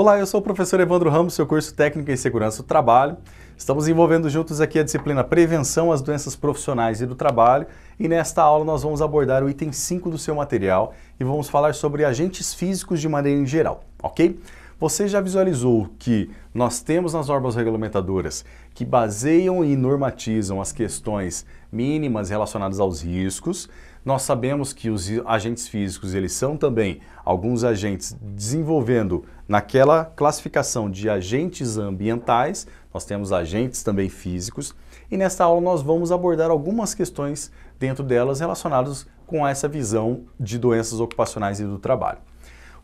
Olá, eu sou o professor Evandro Ramos, seu curso técnico em segurança do trabalho. Estamos envolvendo juntos aqui a disciplina Prevenção às Doenças Profissionais e do Trabalho e nesta aula nós vamos abordar o item 5 do seu material e vamos falar sobre agentes físicos de maneira geral, ok? Você já visualizou que nós temos nas normas regulamentadoras que baseiam e normatizam as questões mínimas relacionadas aos riscos. Nós sabemos que os agentes físicos, eles são também alguns agentes desenvolvendo Naquela classificação de agentes ambientais, nós temos agentes também físicos, e nesta aula nós vamos abordar algumas questões dentro delas relacionadas com essa visão de doenças ocupacionais e do trabalho.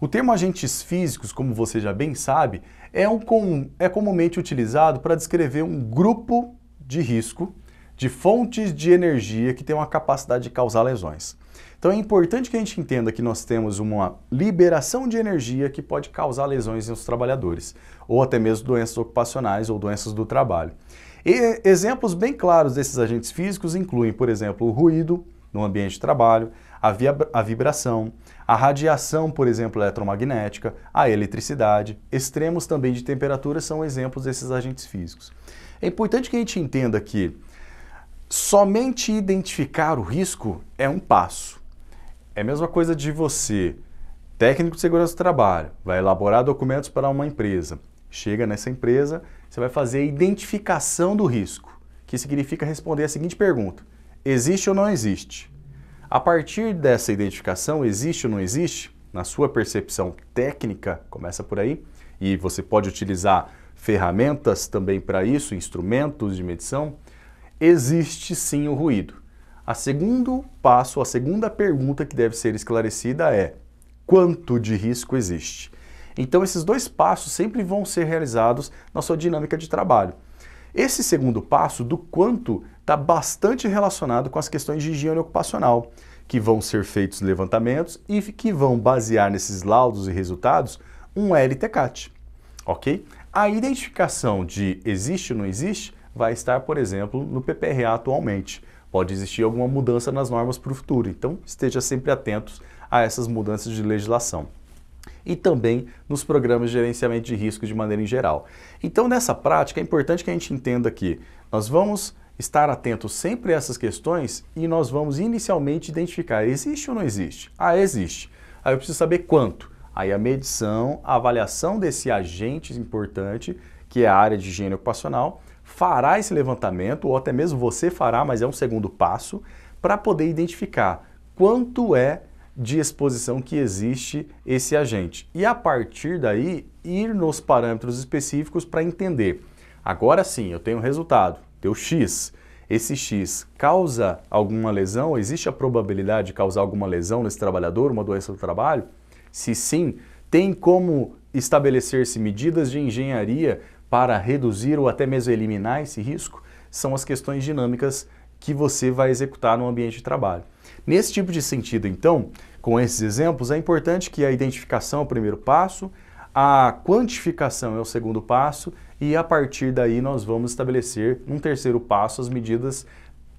O termo agentes físicos, como você já bem sabe, é, um com, é comumente utilizado para descrever um grupo de risco de fontes de energia que tem uma capacidade de causar lesões. Então é importante que a gente entenda que nós temos uma liberação de energia que pode causar lesões nos trabalhadores, ou até mesmo doenças ocupacionais ou doenças do trabalho. E exemplos bem claros desses agentes físicos incluem, por exemplo, o ruído no ambiente de trabalho, a, via, a vibração, a radiação, por exemplo, eletromagnética, a eletricidade. Extremos também de temperatura são exemplos desses agentes físicos. É importante que a gente entenda que somente identificar o risco é um passo. É a mesma coisa de você, técnico de segurança do trabalho, vai elaborar documentos para uma empresa. Chega nessa empresa, você vai fazer a identificação do risco, que significa responder a seguinte pergunta: existe ou não existe? A partir dessa identificação, existe ou não existe, na sua percepção técnica, começa por aí, e você pode utilizar ferramentas também para isso, instrumentos de medição, existe sim o ruído. A segundo passo, a segunda pergunta que deve ser esclarecida é: quanto de risco existe? Então, esses dois passos sempre vão ser realizados na sua dinâmica de trabalho. Esse segundo passo, do quanto, está bastante relacionado com as questões de higiene ocupacional, que vão ser feitos levantamentos e que vão basear nesses laudos e resultados um LTCAT, ok? A identificação de existe ou não existe vai estar, por exemplo, no PPRA atualmente. Pode existir alguma mudança nas normas para o futuro, então esteja sempre atentos a essas mudanças de legislação. E também nos programas de gerenciamento de risco de maneira em geral. Então, nessa prática, é importante que a gente entenda que nós vamos estar atentos sempre a essas questões e nós vamos inicialmente identificar: existe ou não existe? Ah, existe. Aí eu preciso saber quanto. Aí a medição, a avaliação desse agente importante, que é a área de higiene ocupacional, fará esse levantamento, ou até mesmo você fará, mas é um segundo passo, para poder identificar quanto é de exposição que existe esse agente. E a partir daí, ir nos parâmetros específicos para entender. Agora sim, eu tenho um resultado, deu X. Esse X causa alguma lesão? Existe a probabilidade de causar alguma lesão nesse trabalhador, uma doença do trabalho? Se sim, tem como estabelecer-se medidas de engenharia para reduzir ou até mesmo eliminar esse risco são as questões dinâmicas que você vai executar no ambiente de trabalho. Nesse tipo de sentido, então, com esses exemplos, é importante que a identificação é o primeiro passo, a quantificação é o segundo passo e a partir daí nós vamos estabelecer um terceiro passo, as medidas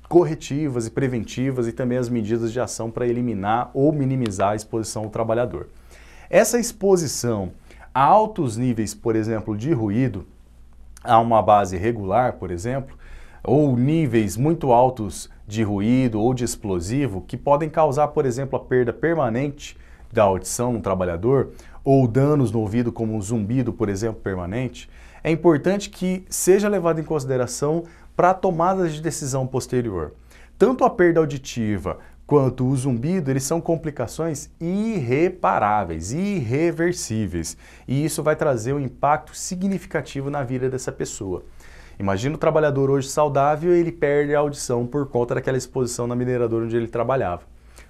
corretivas e preventivas e também as medidas de ação para eliminar ou minimizar a exposição ao trabalhador. Essa exposição a altos níveis, por exemplo, de ruído, a uma base regular, por exemplo, ou níveis muito altos de ruído ou de explosivo que podem causar, por exemplo, a perda permanente da audição no trabalhador ou danos no ouvido como um zumbido, por exemplo, permanente, é importante que seja levado em consideração para tomadas de decisão posterior. Tanto a perda auditiva quanto o zumbido, eles são complicações irreparáveis, irreversíveis. E isso vai trazer um impacto significativo na vida dessa pessoa. Imagina o trabalhador hoje saudável, ele perde a audição por conta daquela exposição na mineradora onde ele trabalhava.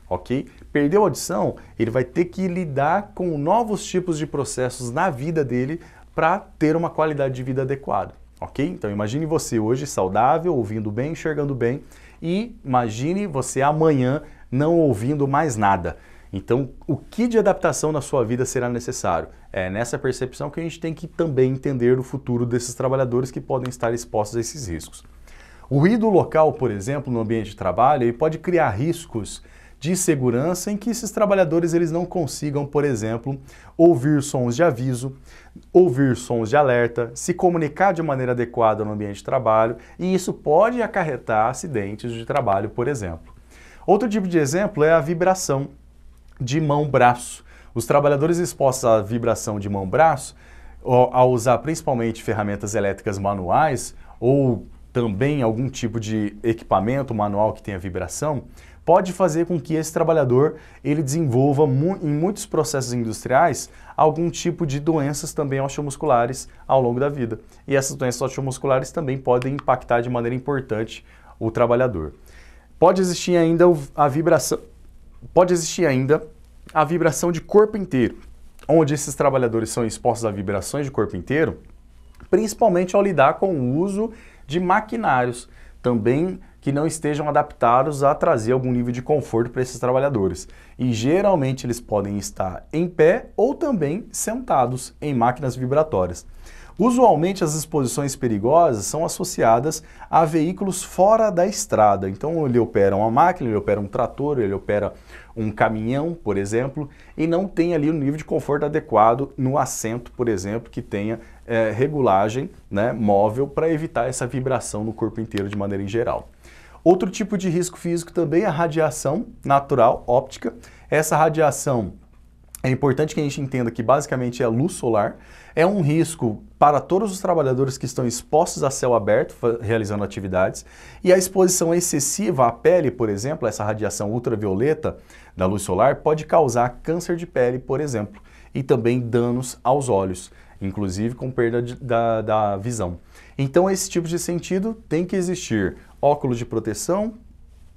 Ok? Perdeu a audição, ele vai ter que lidar com novos tipos de processos na vida dele para ter uma qualidade de vida adequada. Ok? Então imagine você hoje saudável, ouvindo bem, enxergando bem, e imagine você amanhã não ouvindo mais nada. Então, o que de adaptação na sua vida será necessário? É nessa percepção que a gente tem que também entender o futuro desses trabalhadores que podem estar expostos a esses riscos. O ruído local, por exemplo, no ambiente de trabalho, ele pode criar riscos de segurança em que esses trabalhadores eles não consigam, por exemplo, ouvir sons de aviso, ouvir sons de alerta, se comunicar de maneira adequada no ambiente de trabalho, e isso pode acarretar acidentes de trabalho, por exemplo. Outro tipo de exemplo é a vibração de mão-braço. Os trabalhadores expostos à vibração de mão-braço, ao usar principalmente ferramentas elétricas manuais ou também algum tipo de equipamento manual que tenha vibração, pode fazer com que esse trabalhador ele desenvolva mu em muitos processos industriais algum tipo de doenças também osteomusculares ao longo da vida. E essas doenças osteomusculares também podem impactar de maneira importante o trabalhador. Pode existir ainda a vibração pode existir ainda a vibração de corpo inteiro, onde esses trabalhadores são expostos a vibrações de corpo inteiro, principalmente ao lidar com o uso de maquinários também que não estejam adaptados a trazer algum nível de conforto para esses trabalhadores. E geralmente eles podem estar em pé ou também sentados em máquinas vibratórias. Usualmente as exposições perigosas são associadas a veículos fora da estrada. Então ele opera uma máquina, ele opera um trator, ele opera um caminhão, por exemplo, e não tem ali o nível de conforto adequado no assento, por exemplo, que tenha é, regulagem né, móvel para evitar essa vibração no corpo inteiro de maneira em geral. Outro tipo de risco físico também é a radiação natural óptica. Essa radiação é importante que a gente entenda que basicamente é a luz solar. É um risco para todos os trabalhadores que estão expostos a céu aberto realizando atividades. E a exposição excessiva à pele, por exemplo, essa radiação ultravioleta da luz solar, pode causar câncer de pele, por exemplo, e também danos aos olhos inclusive com perda de, da, da visão. Então, esse tipo de sentido tem que existir óculos de proteção,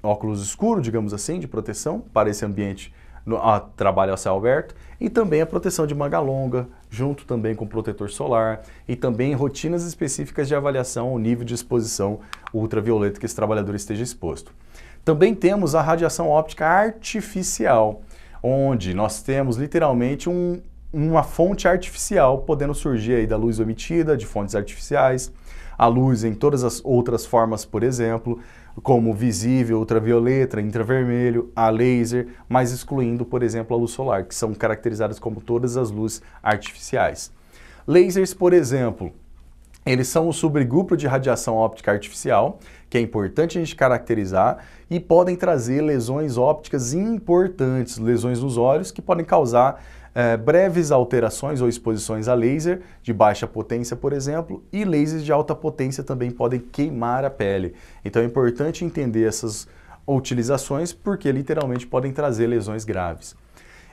óculos escuro, digamos assim, de proteção para esse ambiente no, a, trabalho a céu aberto e também a proteção de manga longa, junto também com protetor solar e também rotinas específicas de avaliação ao nível de exposição ultravioleta que esse trabalhador esteja exposto. Também temos a radiação óptica artificial, onde nós temos literalmente um, uma fonte artificial podendo surgir aí da luz emitida, de fontes artificiais, a luz em todas as outras formas, por exemplo, como visível, ultravioleta, infravermelho, a laser, mas excluindo, por exemplo, a luz solar, que são caracterizadas como todas as luzes artificiais. Lasers, por exemplo, eles são um subgrupo de radiação óptica artificial, que é importante a gente caracterizar, e podem trazer lesões ópticas importantes, lesões nos olhos, que podem causar é, breves alterações ou exposições a laser de baixa potência, por exemplo, e lasers de alta potência também podem queimar a pele. Então é importante entender essas utilizações porque literalmente podem trazer lesões graves.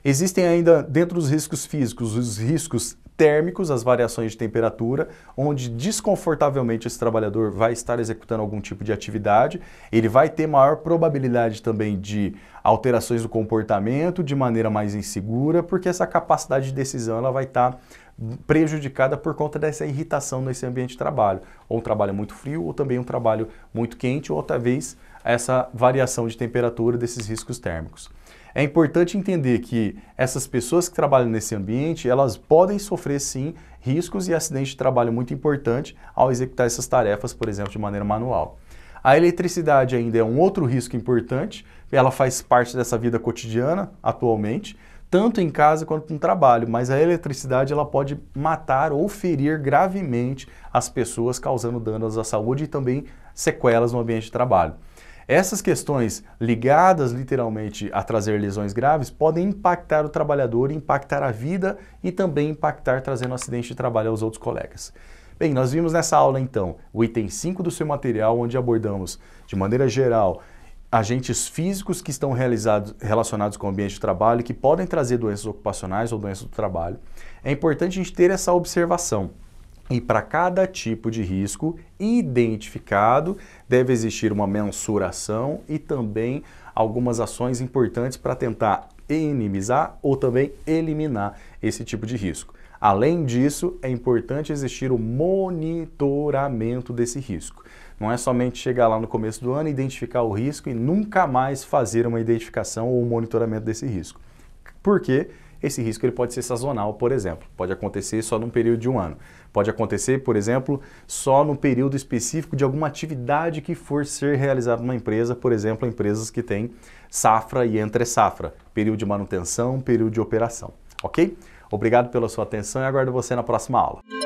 Existem ainda, dentro dos riscos físicos, os riscos térmicos, as variações de temperatura, onde desconfortavelmente esse trabalhador vai estar executando algum tipo de atividade, ele vai ter maior probabilidade também de alterações do comportamento de maneira mais insegura, porque essa capacidade de decisão ela vai estar tá prejudicada por conta dessa irritação nesse ambiente de trabalho, ou um trabalho muito frio, ou também um trabalho muito quente, ou talvez essa variação de temperatura desses riscos térmicos. É importante entender que essas pessoas que trabalham nesse ambiente, elas podem sofrer sim riscos e acidentes de trabalho muito importante ao executar essas tarefas, por exemplo, de maneira manual. A eletricidade ainda é um outro risco importante, ela faz parte dessa vida cotidiana atualmente, tanto em casa quanto no trabalho, mas a eletricidade ela pode matar ou ferir gravemente as pessoas, causando danos à saúde e também sequelas no ambiente de trabalho. Essas questões ligadas literalmente a trazer lesões graves podem impactar o trabalhador, impactar a vida e também impactar trazendo acidente de trabalho aos outros colegas. Bem, nós vimos nessa aula então o item 5 do seu material, onde abordamos de maneira geral agentes físicos que estão relacionados com o ambiente de trabalho que podem trazer doenças ocupacionais ou doenças do trabalho. É importante a gente ter essa observação. E para cada tipo de risco identificado, deve existir uma mensuração e também algumas ações importantes para tentar minimizar ou também eliminar esse tipo de risco. Além disso, é importante existir o monitoramento desse risco. Não é somente chegar lá no começo do ano, identificar o risco e nunca mais fazer uma identificação ou um monitoramento desse risco. Por quê? Esse risco ele pode ser sazonal, por exemplo. Pode acontecer só num período de um ano. Pode acontecer, por exemplo, só no período específico de alguma atividade que for ser realizada numa empresa, por exemplo, empresas que têm safra e entre safra, período de manutenção, período de operação. Ok? Obrigado pela sua atenção e aguardo você na próxima aula.